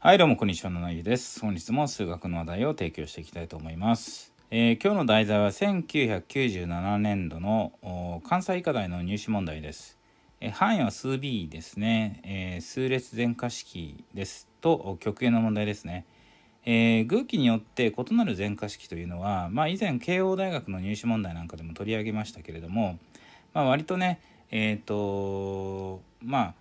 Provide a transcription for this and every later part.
はいどうもこんにちは七井です本日も数学の話題を提供していきたいと思います、えー、今日の題材は1997年度の関西医科大の入試問題です、えー、範囲は数 B ですね、えー、数列全化式ですと極限の問題ですねえー、によって異なる全化式というのは、まあ、以前慶応大学の入試問題なんかでも取り上げましたけれども、まあ、割とねえっ、ー、とまあ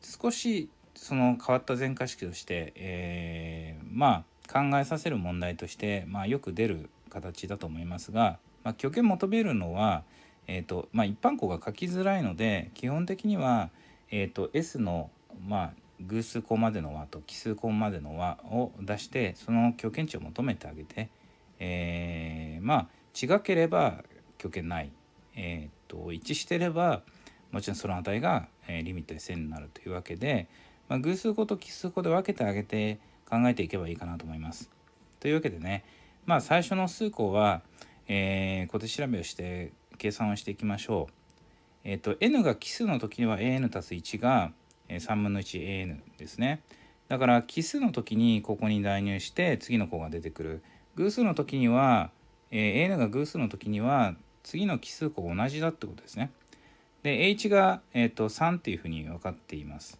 少しその変わった全科式として、えー、まあ考えさせる問題として、まあ、よく出る形だと思いますが、まあ、虚形求めるのは、えーとまあ、一般項が書きづらいので基本的には、えーと、S の、まあ、偶数項までの和と奇数項までの和を出してその虚見値を求めてあげて、えー、まあ違ければ虚見ない、えーと、一致してればもちろんその値が、えー、リミットで線になるというわけで、まあ、偶数語と奇数語で分けてあげて考えていけばいいかなと思います。というわけでね、まあ、最初の数項は、えー、小手調べをして計算をしていきましょう。えっ、ー、と、n が奇数の時には an す1が3分の 1an ですね。だから奇数の時にここに代入して次の項が出てくる。偶数の時には、えー、n が偶数の時には次の奇数項同じだってことですね。で h が、えーと、と3っていうふうに分かっています。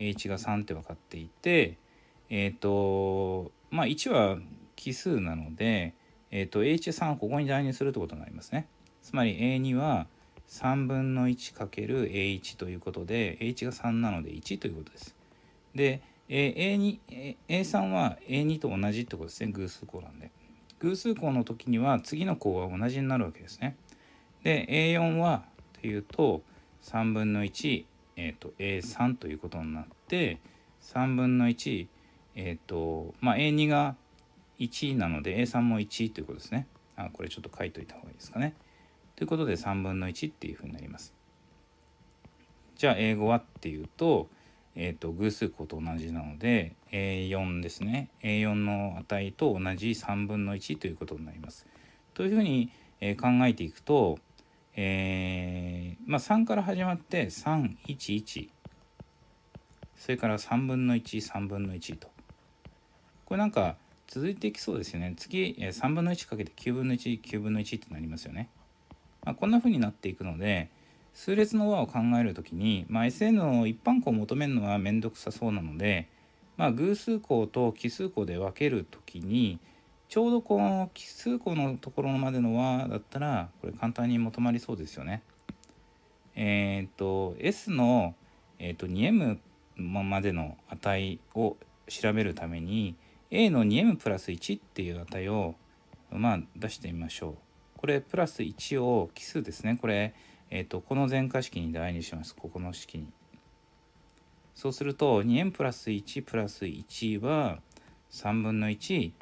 1が3って分かっていてえっ、ー、とまあ1は奇数なので、えっ、ー、と H3 をここに代入するってことになりますね。つまり A2 は3分の 1×A1 ということで H が3なので1ということです。で A2 A3 は A2 と同じってことですね偶数項なんで。偶数項の時には次の項は同じになるわけですね。で A4 はというと3分の1えーと、A3 ということになって3分の1、えーとまあ、A2 が1なので A3 も1ということですね。あこれちょっと書いといた方がいいですかね。ということで3分の1っていうふうになります。じゃあ英語はっていうと,、えーと、偶数項と同じなので A4 ですね。A4 の値と同じ3分の1ということになります。というふうに、え考えていくとえー、まあ、3から始まって311それから3分の13分の1とこれなんか続いていきそうですよね次3分の1かけて9分の19分の1ってなりますよね、まあ、こんな風になっていくので数列の和を考える時に、まあ、SN の一般項を求めるのは面倒くさそうなので、まあ、偶数項と奇数項で分ける時にちょうどこの奇数個のところまでの和だったらこれ簡単に求まりそうですよね。えっ、と S の、えーと、と 2m までの値を調べるために A の 2m プラス1っていう値をまあ出してみましょう。これプラス1を奇数ですね。これ、えっ、とこの全化式に代入します。ここの式に。そうすると 2m プラス1プラス1は3分の1。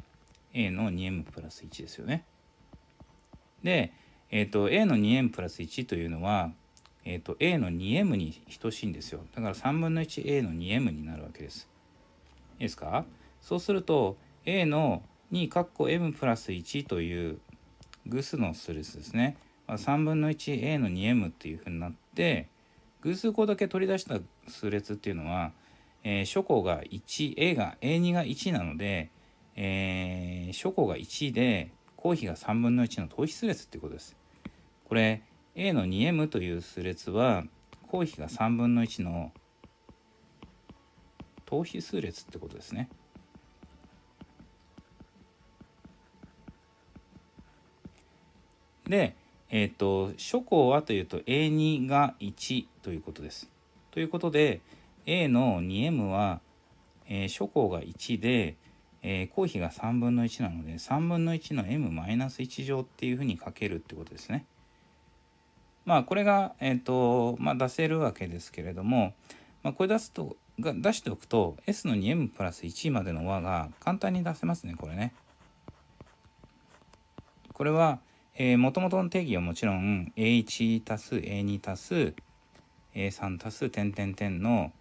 a の 2m プラス1ですよね。で、えーと、a の 2m プラス1というのは、えーと、a の 2m に等しいんですよ。だから3分の 1a の 2m になるわけです。いいですかそうすると a の2括弧 m プラス1という偶数の数列ですね。3分の 1a の 2m っていうふうになって偶数項だけ取り出した数列っていうのは、えー、初項が 1a が a2 が1なのでえー、書庫が1で公費が3分の1の等比数列っていうことです。これ A の 2m という数列は公費が3分の1の等比数列ってことですね。で、えっ、ー、と初項はというと A2 が1ということです。ということで A の 2m は、えー、初項が1でえー、公費が3分の1なので3分の1の m-1 乗っていうふうにかけるってことですね。まあこれが、えーとまあ、出せるわけですけれども、まあ、これ出すとが出しておくと s の 2m プラス1までの和が簡単に出せますねこれね。これはもともとの定義はもちろん a1 足す a2 足す a3 足す点点点の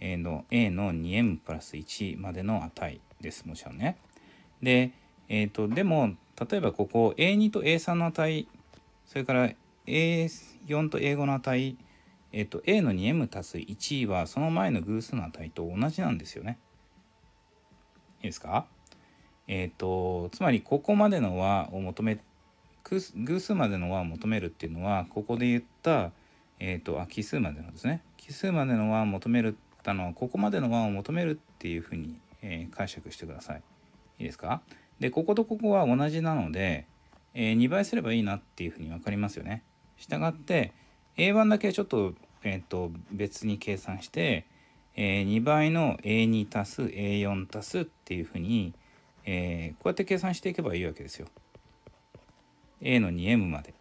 の a の 2m プラス1までの値です、もちろんね。で、えっ、ー、と、でも、例えばここ A2 と A3 の値、それから A4 と A5 の値、えっ、ー、と、A の 2m たす1はその前の偶数の値と同じなんですよね。いいですかえっ、ー、と、つまりここまでの和を求め、偶数までの和を求めるっていうのは、ここで言った、えっ、ー、と、あ、奇数までのですね。奇数までの和を求めるったのは、ここまでの和を求めるっていうふうにえ解釈してください。いいですかで、こことここは同じなので、えー、2倍すればいいなっていうふうに分かりますよね。したがって、A1 だけちょっと、えっ、ー、と、別に計算して、えー、2倍の A2 足す A4 足すっていうふうに、えー、こうやって計算していけばいいわけですよ。A の 2m まで。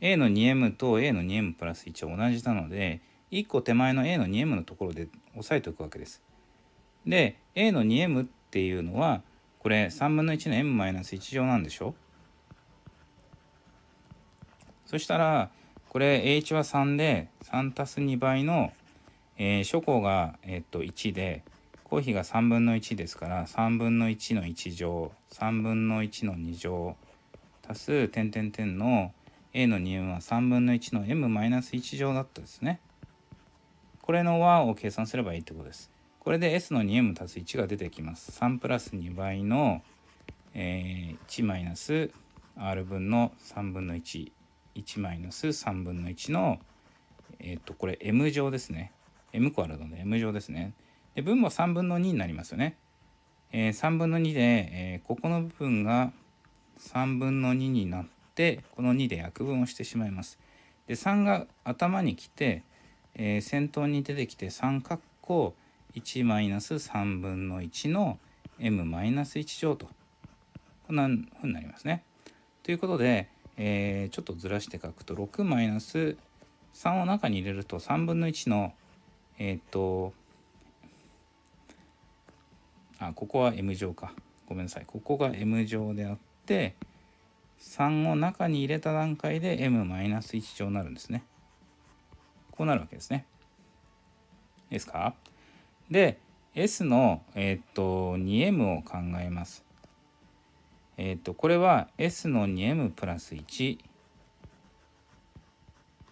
A の 2m と A の 2m プラス1は同じなので、1個手前の A の 2m のところで押さえておくわけです。で A の 2m っていうのはこれ3分の1の m-1 乗なんでしょそしたらこれ h は3で3たす2倍の、えー、初項が、えっと1で公費が3分の1ですから3分の1の1乗3分の1の2乗足す点点点の a の 2m は3分の1の m-1 乗だったですね。これの和を計算すればいいってことです。これで S の 2m たす1が出てきます。3プラス2倍の、えー、1マイナス r 分の3分の11マイナス3分の1の、えっ、と、これ m 乗ですね。m 個あるので m 乗ですね。で、分も3分の2になりますよね。えー、3分の2で、えー、ここの部分が3分の2になって、この2で約分をしてしまいます。で、3が頭に来て、えー、先頭に出てきて3括弧1マイナス3分の1の m マイナス1乗とこんなふうになりますね。ということで、えー、ちょっとずらして書くと6マイナス3を中に入れると3分の1のえっ、とあここは m 乗かごめんなさいここが m 乗であって3を中に入れた段階で m マイナス1乗になるんですね。こうなるわけですね。いいですかで S の、えー、っと 2m を考えます。えー、っとこれは S の 2m プラス1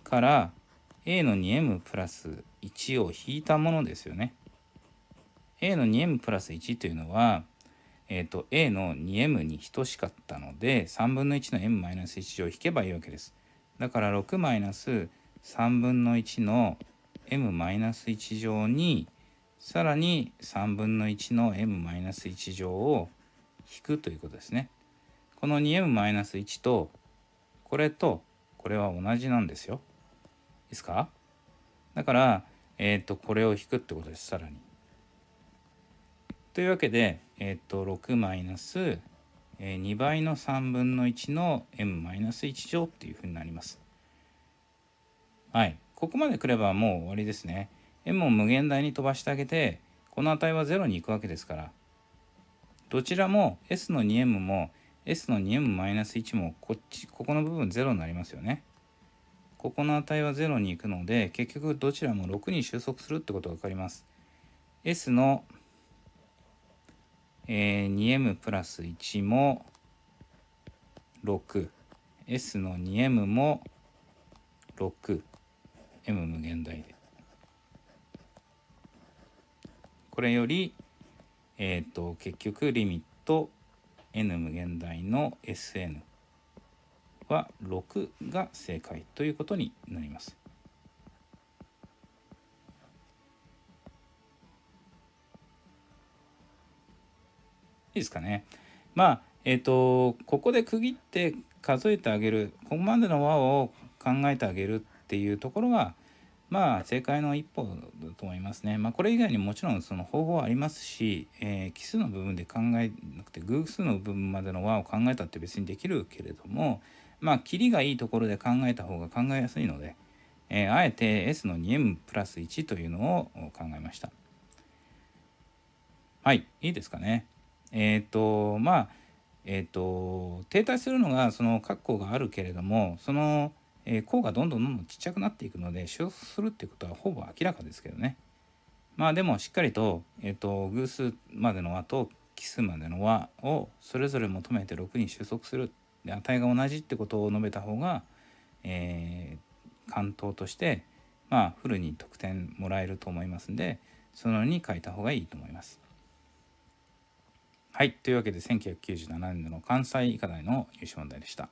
から A の 2m プラス1を引いたものですよね。A の 2m プラス1というのは、えーと、A の 2m に等しかったので3分の1の m-1 乗引けばいいわけです。だから6 3分の1の m-1 乗にさらに3分の1の m-1 乗を引くということですね。この 2m-1 とこれとこれは同じなんですよ。いいですかだから、えっ、ー、と、これを引くってことです、さらに。というわけで、えっ、ー、と、6マイナス2倍の3分の1の m-1 乗っていうふうになります。はい。ここまでくればもう終わりですね。m を無限大に飛ばしてあげてこの値は0に行くわけですからどちらも s の 2m も s の 2m-1 もこっちここの部分0になりますよねここの値は0に行くので結局どちらも6に収束するってことが分かります s の、えー、2m プラス1も 6s の 2m も 6m 無限大でこれより、えっ、ー、と、結局リミット n 無限大の Sn は6が正解ということになります。いいですかね。まあ、えっ、ー、と、ここで区切って数えてあげる、ここまでの和を考えてあげるっていうところが、まあ、正解の一歩だと思いますね。まあ、これ以外にもちろんその方法はありますし、えー、奇数の部分で考えなくて、偶数の部分までの和を考えたって別にできるけれども、まあ、切りがいいところで考えた方が考えやすいので、えー、あえて S の 2m プラス1というのを考えました。はい、いいですかね。えっ、ー、と、まあ、えっ、と、停滞するのがその括弧があるけれども、その、えー、項がどんどんどんどんちっちゃくなっていくので収束するってことはほぼ明らかですけどねまあでもしっかりと,、えーと、偶数までの和と奇数までの和をそれぞれ求めて6に収束する値が同じってことを述べた方が、えー、関東としてまあフルに得点もらえると思いますんでそのように書いた方がいいと思います。はいというわけで1997年の関西医科大の入試問題でした。